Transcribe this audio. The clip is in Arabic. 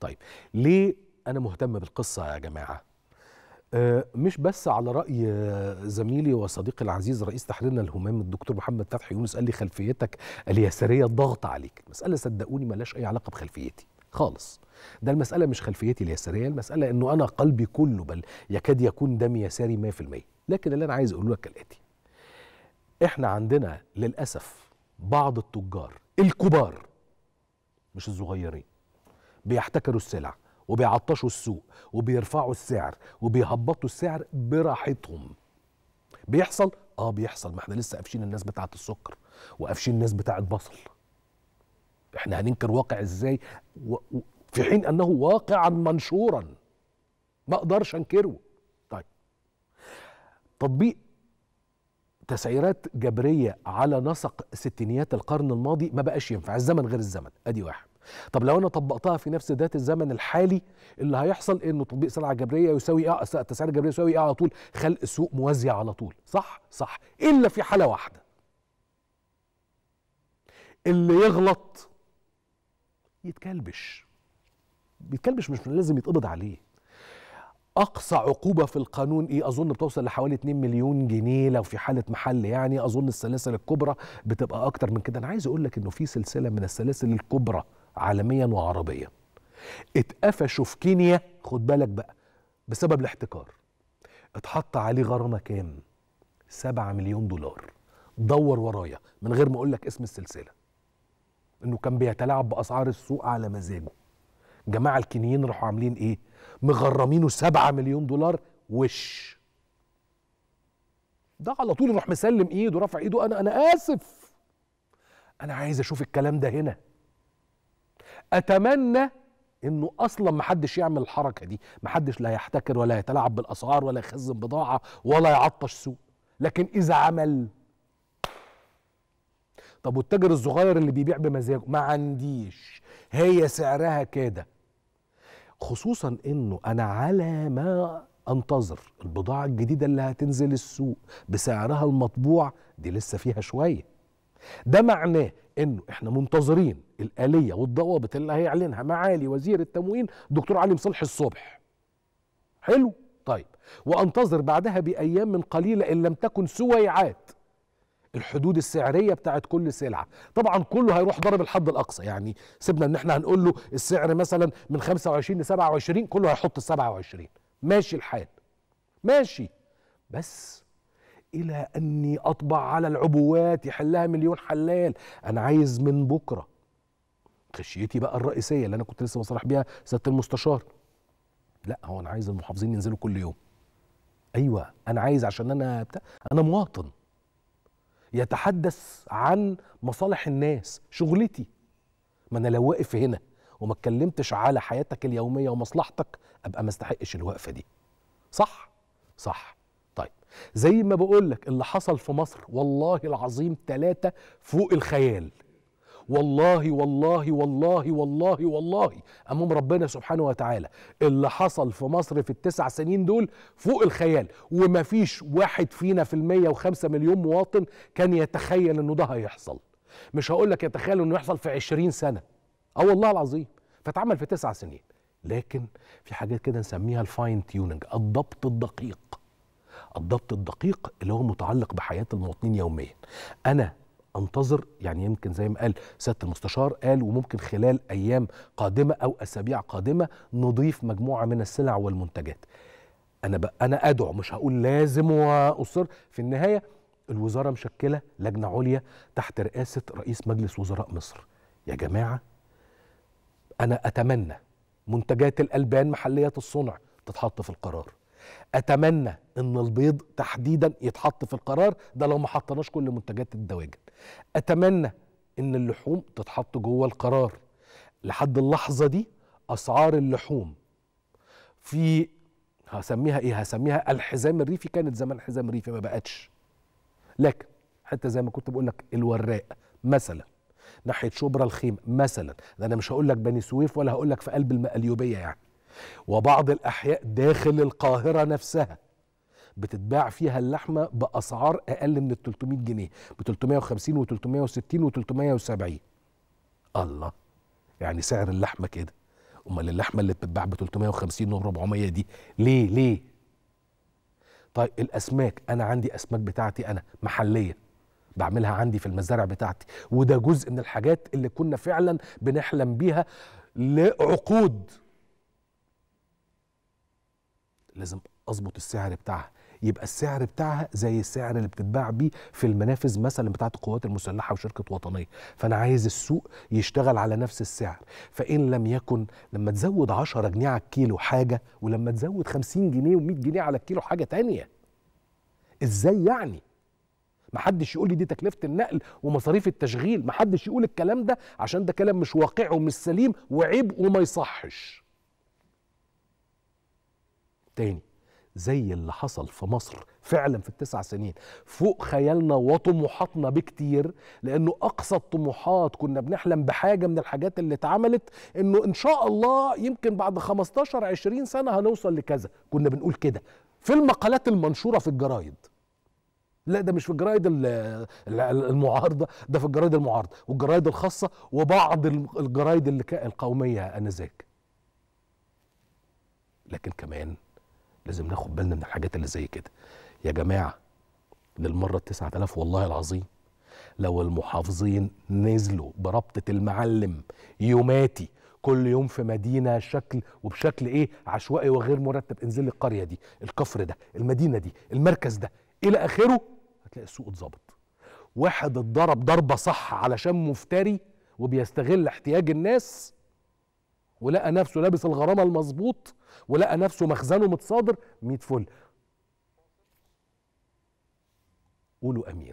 طيب ليه انا مهتم بالقصه يا جماعه آه، مش بس على راي زميلي وصديقي العزيز رئيس تحريرنا الهمام الدكتور محمد فتحي يونس قال لي خلفيتك اليساريه ضاغطه عليك المساله صدقوني ملهاش اي علاقه بخلفيتي خالص ده المساله مش خلفيتي اليساريه المساله انه انا قلبي كله بل يكاد يكون دم يساري 100% لكن اللي انا عايز اقوله لك كالاتي احنا عندنا للاسف بعض التجار الكبار مش الصغيرين بيحتكروا السلع وبيعطشوا السوق وبيرفعوا السعر وبيهبطوا السعر براحتهم بيحصل اه بيحصل ما احنا لسه قافشين الناس بتاعه السكر وقافشين الناس بتاعه بصل احنا هننكر واقع ازاي و... و... في حين انه واقعا منشورا ما اقدرش انكره طيب تطبيق تسعيرات جبريه على نسق ستينيات القرن الماضي ما بقاش ينفع الزمن غير الزمن ادي واحد طب لو انا طبقتها في نفس ذات الزمن الحالي اللي هيحصل انه تطبيق سلعه جبريه يساوي ايه تسعير جبريه يساوي ايه على طول خلق سوق موازي على طول صح صح الا في حاله واحده اللي يغلط يتكلبش بيتكلبش مش لازم يتقبض عليه اقصى عقوبه في القانون ايه اظن بتوصل لحوالي 2 مليون جنيه لو في حاله محل يعني اظن السلاسل الكبرى بتبقى اكتر من كده انا عايز اقول لك انه في سلسله من السلاسل الكبرى عالميا وعربيا اتقفشوا في كينيا خد بالك بقى بسبب الاحتكار اتحط عليه غرامه كام 7 مليون دولار دور ورايا من غير ما اقول لك اسم السلسله انه كان بيتلاعب باسعار السوق على مزاجه جماعه الكينيين راحوا عاملين ايه مغرمينه 7 مليون دولار وش ده على طول يروح مسلم ايده رافع ايده انا انا اسف انا عايز اشوف الكلام ده هنا اتمنى انه اصلا ما حدش يعمل الحركه دي ما حدش لا يحتكر ولا يتلاعب بالاسعار ولا يخزن بضاعه ولا يعطش سوق لكن اذا عمل طب والتاجر الصغير اللي بيبيع بمزاجه ما عنديش هي سعرها كده خصوصا انه انا على ما انتظر البضاعه الجديده اللي هتنزل السوق بسعرها المطبوع دي لسه فيها شويه ده معناه انه احنا منتظرين الاليه والضوابط اللي هيعلنها معالي وزير التموين الدكتور علي مصلح الصبح حلو طيب وانتظر بعدها بايام من قليله ان لم تكن سويعات الحدود السعريه بتاعت كل سلعه طبعا كله هيروح ضرب الحد الاقصى يعني سيبنا ان احنا هنقول له السعر مثلا من 25 ل 27 كله هيحط 27 ماشي الحال ماشي بس إلى أني أطبع على العبوات يحلها مليون حلال أنا عايز من بكرة خشيتي بقى الرئيسية اللي أنا كنت لسه بصرح بيها سيادة المستشار لا هو أنا عايز المحافظين ينزلوا كل يوم أيوة أنا عايز عشان أنا بتاع أنا مواطن يتحدث عن مصالح الناس شغلتي ما أنا لو واقف هنا وما اتكلمتش على حياتك اليومية ومصلحتك أبقى ما استحقش الوقفة دي صح؟ صح زي ما بقول لك اللي حصل في مصر والله العظيم ثلاثة فوق الخيال والله والله والله والله والله أمام ربنا سبحانه وتعالى اللي حصل في مصر في التسع سنين دول فوق الخيال ومفيش واحد فينا في المية وخمسة مليون مواطن كان يتخيل أنه ده هيحصل مش هقول لك يتخيل أنه يحصل في عشرين سنة أه والله العظيم فتعمل في تسع سنين لكن في حاجات كده نسميها الفاين تيوننج الضبط الدقيق الضبط الدقيق اللي هو متعلق بحياه المواطنين يوميا انا انتظر يعني يمكن زي ما قال سياده المستشار قال وممكن خلال ايام قادمه او اسابيع قادمه نضيف مجموعه من السلع والمنتجات انا انا ادعو مش هقول لازم واصر في النهايه الوزاره مشكله لجنه عليا تحت رئاسه رئيس مجلس وزراء مصر يا جماعه انا اتمنى منتجات الالبان محليه الصنع تتحط في القرار اتمنى ان البيض تحديدا يتحط في القرار ده لو ما حطناش كل منتجات الدواجن اتمنى ان اللحوم تتحط جوه القرار لحد اللحظه دي اسعار اللحوم في هسميها ايه هسميها الحزام الريفي كانت زمان حزام ريفي ما بقتش لكن حتى زي ما كنت بقول لك الوراق مثلا ناحيه شبرا الخيم مثلا ده انا مش هقول لك بني سويف ولا هقول لك في قلب المقليوبيه يعني وبعض الأحياء داخل القاهرة نفسها بتتباع فيها اللحمة بأسعار أقل من ال 300 جنيه ب 350 و 360 و 370 الله يعني سعر اللحمة كده امال اللحمه اللي بتتباع ب 350 و 400 دي ليه ليه طيب الاسماك انا عندي اسماك بتاعتي انا محليه بعملها عندي في المزارع بتاعتي وده جزء من الحاجات اللي كنا فعلا بنحلم بيها لعقود لازم اظبط السعر بتاعها يبقى السعر بتاعها زي السعر اللي بتتباع بيه في المنافذ مثلا بتاعه القوات المسلحه وشركه وطنيه فانا عايز السوق يشتغل على نفس السعر فان لم يكن لما تزود 10 جنيه على الكيلو حاجه ولما تزود 50 جنيه و100 جنيه على الكيلو حاجه تانية ازاي يعني محدش يقول لي دي تكلفه النقل ومصاريف التشغيل محدش يقول الكلام ده عشان ده كلام مش واقعي ومش سليم وعيب وما يصحش تاني زي اللي حصل في مصر فعلا في التسع سنين فوق خيالنا وطموحاتنا بكتير لانه اقصى الطموحات كنا بنحلم بحاجه من الحاجات اللي اتعملت انه ان شاء الله يمكن بعد 15 20 سنه هنوصل لكذا كنا بنقول كده في المقالات المنشوره في الجرايد لا ده مش في الجرايد المعارضه ده في الجرايد المعارضه والجرايد الخاصه وبعض الجرايد القوميه انذاك لكن كمان لازم ناخد بالنا من الحاجات اللي زي كده يا جماعه للمره ال 9000 والله العظيم لو المحافظين نزلوا بربطه المعلم يوماتي كل يوم في مدينه شكل وبشكل ايه عشوائي وغير مرتب انزل القريه دي الكفر ده المدينه دي المركز ده الى اخره هتلاقي السوق اتظبط واحد اتضرب ضربه صح علشان مفتري وبيستغل احتياج الناس ولقى نفسه لابس الغرامه المظبوط ولقى نفسه مخزنه متصادر 100 فل قولوا امين